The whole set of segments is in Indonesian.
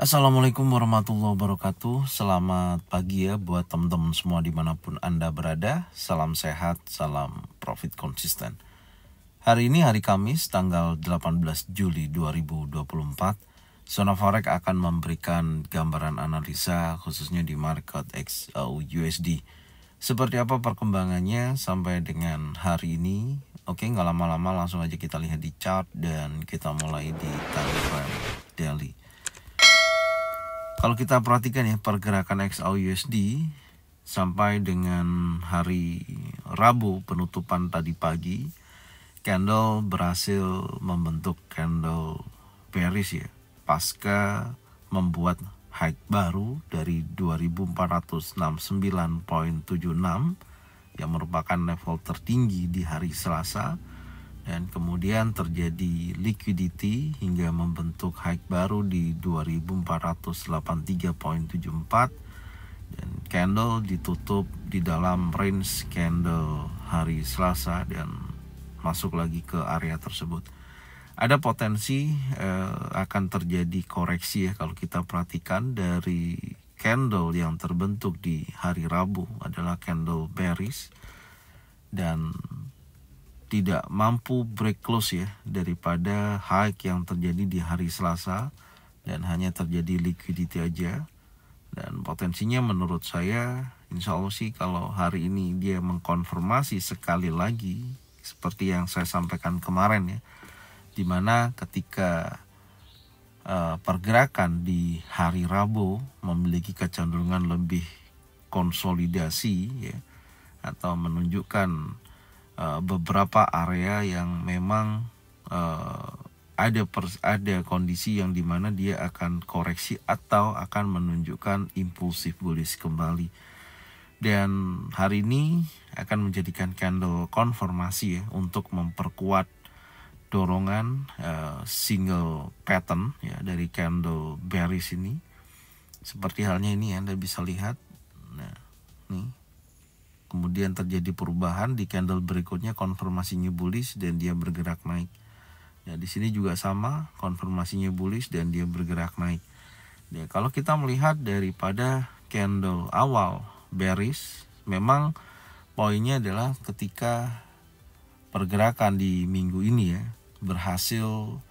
Assalamualaikum warahmatullahi wabarakatuh Selamat pagi ya buat teman-teman semua dimanapun Anda berada Salam sehat, salam profit konsisten Hari ini hari Kamis tanggal 18 Juli 2024 Zona Forex akan memberikan gambaran analisa khususnya di market ex eh, USD Seperti apa perkembangannya sampai dengan hari ini Oke nggak lama-lama langsung aja kita lihat di chart dan kita mulai di time frame daily kalau kita perhatikan ya pergerakan XAUUSD sampai dengan hari Rabu penutupan tadi pagi candle berhasil membentuk candle bearish ya pasca membuat high baru dari 2469.76 yang merupakan level tertinggi di hari Selasa dan kemudian terjadi liquidity hingga membentuk high baru di 2483.74 dan candle ditutup di dalam range candle hari Selasa dan masuk lagi ke area tersebut. Ada potensi eh, akan terjadi koreksi ya kalau kita perhatikan dari candle yang terbentuk di hari Rabu adalah candle bearish dan tidak mampu break close ya daripada high yang terjadi di hari Selasa dan hanya terjadi liquidity aja dan potensinya menurut saya insya Allah sih kalau hari ini dia mengkonfirmasi sekali lagi seperti yang saya sampaikan kemarin ya dimana ketika uh, pergerakan di hari Rabu memiliki kecenderungan lebih konsolidasi ya atau menunjukkan Eh, beberapa area yang memang uh, ada pers ada kondisi yang dimana dia akan koreksi atau akan menunjukkan impulsif bullish kembali dan hari ini akan menjadikan candle konfirmasi ya untuk memperkuat dorongan uh, single pattern ya dari candle bearish ini seperti halnya ini Anda bisa lihat nah nih Kemudian terjadi perubahan di candle berikutnya konfirmasinya bullish dan dia bergerak naik. Ya, di sini juga sama, konfirmasinya bullish dan dia bergerak naik. Ya, kalau kita melihat daripada candle awal bearish, memang poinnya adalah ketika pergerakan di minggu ini ya berhasil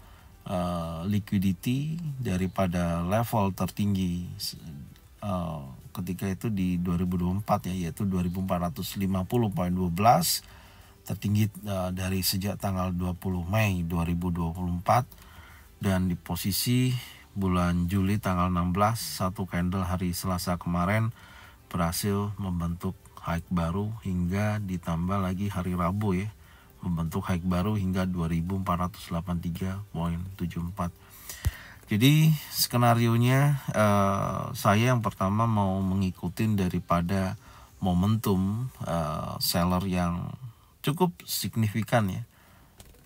uh, liquidity daripada level tertinggi uh, ketika itu di 2024 ya yaitu 2450.12 tertinggi eh, dari sejak tanggal 20 Mei 2024 dan di posisi bulan Juli tanggal 16 satu candle hari Selasa kemarin berhasil membentuk high baru hingga ditambah lagi hari Rabu ya membentuk high baru hingga 2483.74 jadi skenario-nya uh, saya yang pertama mau mengikuti daripada momentum uh, seller yang cukup signifikan ya.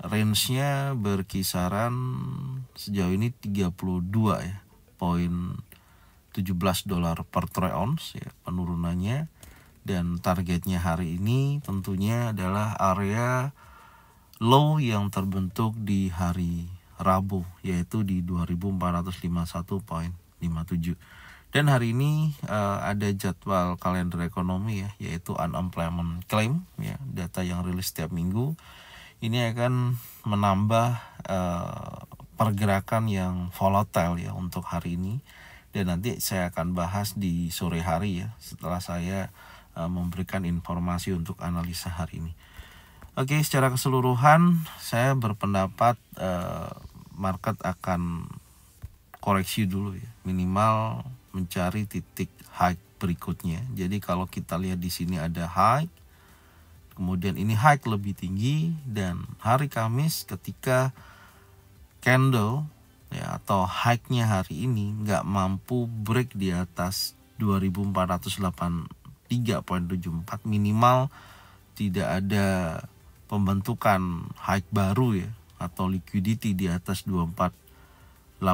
Range-nya berkisaran sejauh ini 32 ya, poin 17 dolar per troy ounce ya penurunannya dan targetnya hari ini tentunya adalah area low yang terbentuk di hari Rabu yaitu di 2451.57 dan hari ini uh, ada jadwal kalender ekonomi ya yaitu unemployment claim ya data yang rilis setiap minggu ini akan menambah uh, pergerakan yang volatile ya untuk hari ini dan nanti saya akan bahas di sore hari ya setelah saya uh, memberikan informasi untuk analisa hari ini. Oke, secara keseluruhan saya berpendapat uh, market akan koreksi dulu ya, minimal mencari titik high berikutnya. Jadi kalau kita lihat di sini ada high, kemudian ini high lebih tinggi dan hari Kamis ketika candle ya atau high-nya hari ini nggak mampu break di atas 2483.74 minimal tidak ada pembentukan high baru ya atau liquidity di atas 2483.74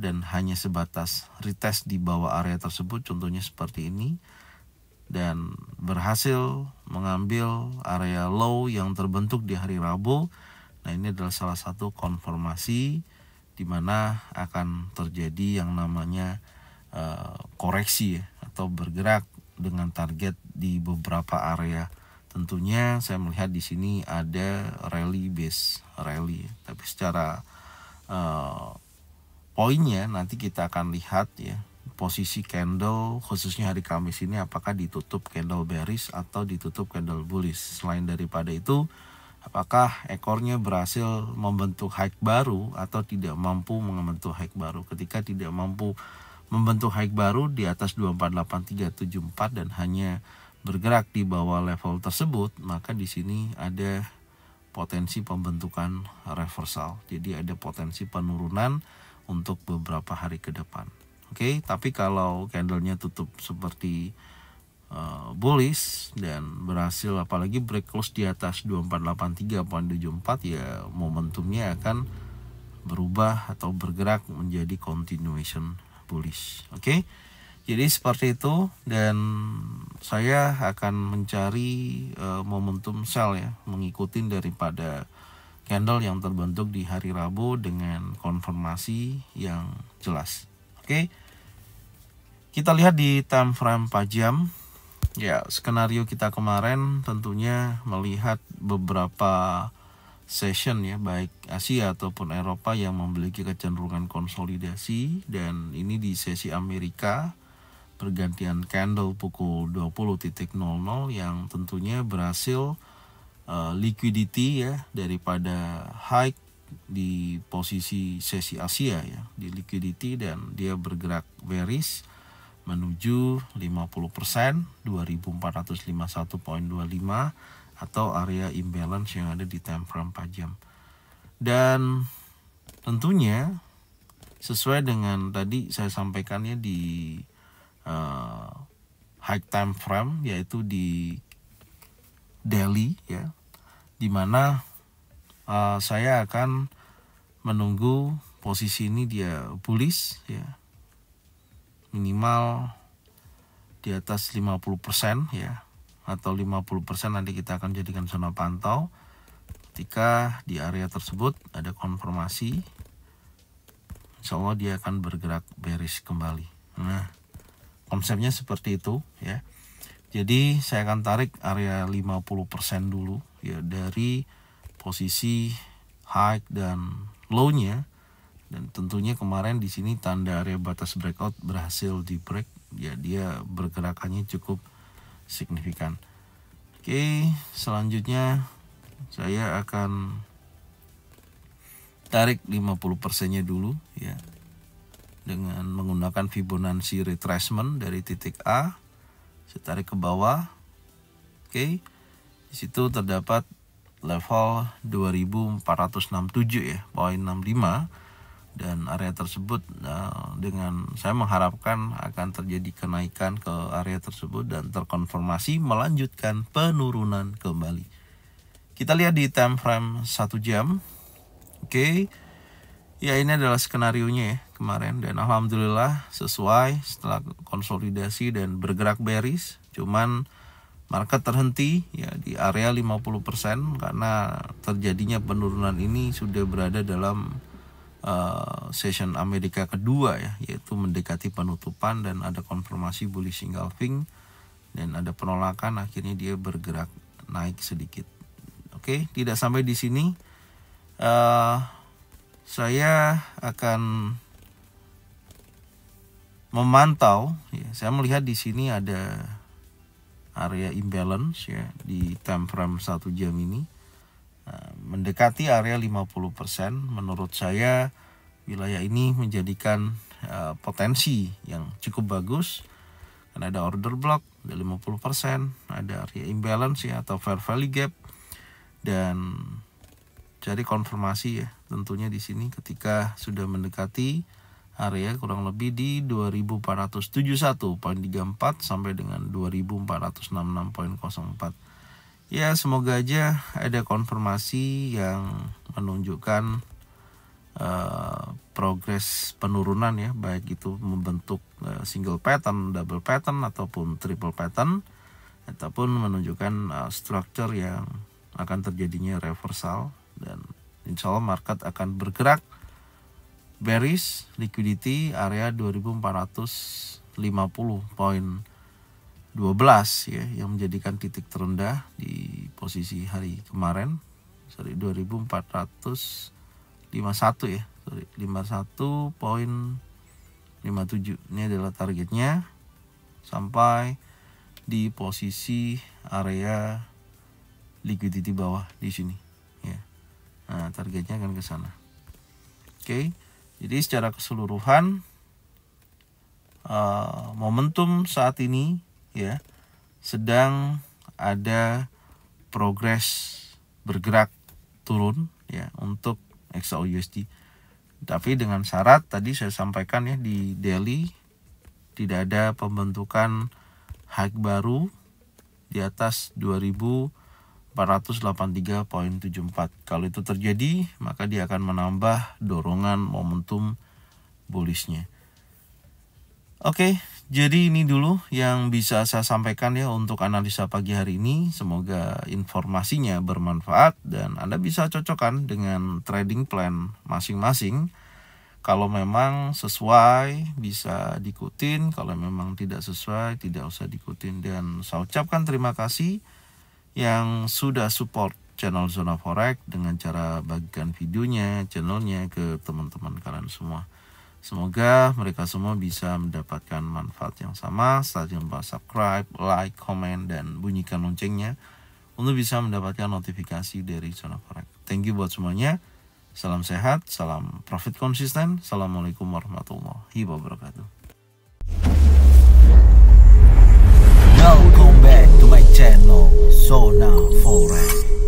dan hanya sebatas retest di bawah area tersebut contohnya seperti ini dan berhasil mengambil area low yang terbentuk di hari Rabu. Nah, ini adalah salah satu konfirmasi di mana akan terjadi yang namanya uh, koreksi ya, atau bergerak dengan target di beberapa area tentunya saya melihat di sini ada rally base rally tapi secara uh, poinnya nanti kita akan lihat ya posisi candle khususnya hari Kamis ini apakah ditutup candle bearish atau ditutup candle bullish selain daripada itu apakah ekornya berhasil membentuk high baru atau tidak mampu membentuk high baru ketika tidak mampu membentuk high baru di atas 248374 dan hanya bergerak di bawah level tersebut, maka di sini ada potensi pembentukan reversal. Jadi ada potensi penurunan untuk beberapa hari ke depan. Oke, okay? tapi kalau candlenya tutup seperti uh, bullish dan berhasil apalagi break close di atas 2483.74 ya momentumnya akan berubah atau bergerak menjadi continuation bullish. Oke. Okay? jadi seperti itu dan saya akan mencari uh, momentum sell ya mengikuti daripada candle yang terbentuk di hari Rabu dengan konfirmasi yang jelas oke kita lihat di time frame 4 jam ya skenario kita kemarin tentunya melihat beberapa session ya baik Asia ataupun Eropa yang memiliki kecenderungan konsolidasi dan ini di sesi Amerika pergantian candle pukul 20.00 yang tentunya berhasil uh, liquidity ya daripada high di posisi sesi Asia ya di liquidity dan dia bergerak bearish menuju 50% 2451.25 atau area imbalance yang ada di time frame 4 jam. Dan tentunya sesuai dengan tadi saya sampaikannya di uh, high time frame yaitu di daily ya dimana uh, eh, saya akan menunggu posisi ini dia bullish ya minimal di atas 50% ya atau 50% nanti kita akan jadikan zona pantau ketika di area tersebut ada konfirmasi insya Allah dia akan bergerak bearish kembali nah konsepnya seperti itu ya jadi saya akan tarik area 50% dulu ya dari posisi high dan low-nya dan tentunya kemarin di sini tanda area batas breakout berhasil di break ya dia bergerakannya cukup signifikan Oke, selanjutnya saya akan tarik 50%-nya dulu ya dengan menggunakan Fibonacci retracement dari titik A saya tarik ke bawah oke okay. di situ terdapat level 2467 ya poin 65 dan area tersebut nah, dengan saya mengharapkan akan terjadi kenaikan ke area tersebut dan terkonfirmasi melanjutkan penurunan kembali kita lihat di time frame 1 jam oke okay. ya ini adalah skenario nya ya kemarin dan alhamdulillah sesuai setelah konsolidasi dan bergerak bearish cuman market terhenti ya di area 50% karena terjadinya penurunan ini sudah berada dalam uh, session Amerika kedua ya yaitu mendekati penutupan dan ada konfirmasi bullish engulfing dan ada penolakan akhirnya dia bergerak naik sedikit Oke, tidak sampai di sini. Uh, saya akan memantau ya, saya melihat di sini ada area imbalance ya di time frame satu jam ini nah, mendekati area 50% menurut saya wilayah ini menjadikan uh, potensi yang cukup bagus karena ada order block ada 50% ada area imbalance ya atau fair value gap dan cari konfirmasi ya tentunya di sini ketika sudah mendekati area kurang lebih di 2471.34 sampai dengan 2466.04 ya semoga aja ada konfirmasi yang menunjukkan uh, progres penurunan ya baik itu membentuk eh, single pattern, double pattern ataupun triple pattern ataupun menunjukkan uh, structure yang akan terjadinya reversal dan insya Allah market akan bergerak Beris liquidity area 2450 poin 12 ya yang menjadikan titik terendah di posisi hari kemarin sorry 2451 ya sorry 51 poin 57 ini adalah targetnya sampai di posisi area liquidity bawah di sini ya nah targetnya akan ke sana oke okay. Jadi secara keseluruhan uh, momentum saat ini ya sedang ada progres bergerak turun ya untuk XAUUSD, Tapi dengan syarat tadi saya sampaikan ya di daily tidak ada pembentukan high baru di atas 2000 483.74. Kalau itu terjadi, maka dia akan menambah dorongan momentum bullishnya. Oke, jadi ini dulu yang bisa saya sampaikan ya untuk analisa pagi hari ini. Semoga informasinya bermanfaat dan Anda bisa cocokkan dengan trading plan masing-masing. Kalau memang sesuai bisa dikutin kalau memang tidak sesuai tidak usah dikutin Dan saya ucapkan terima kasih yang sudah support channel Zona Forex dengan cara bagikan videonya, channelnya ke teman-teman kalian semua. Semoga mereka semua bisa mendapatkan manfaat yang sama. Jangan lupa subscribe, like, komen, dan bunyikan loncengnya untuk bisa mendapatkan notifikasi dari Zona Forex. Thank you buat semuanya. Salam sehat, salam profit konsisten. Assalamualaikum warahmatullahi wabarakatuh. Welcome back to my channel, Sona Forex.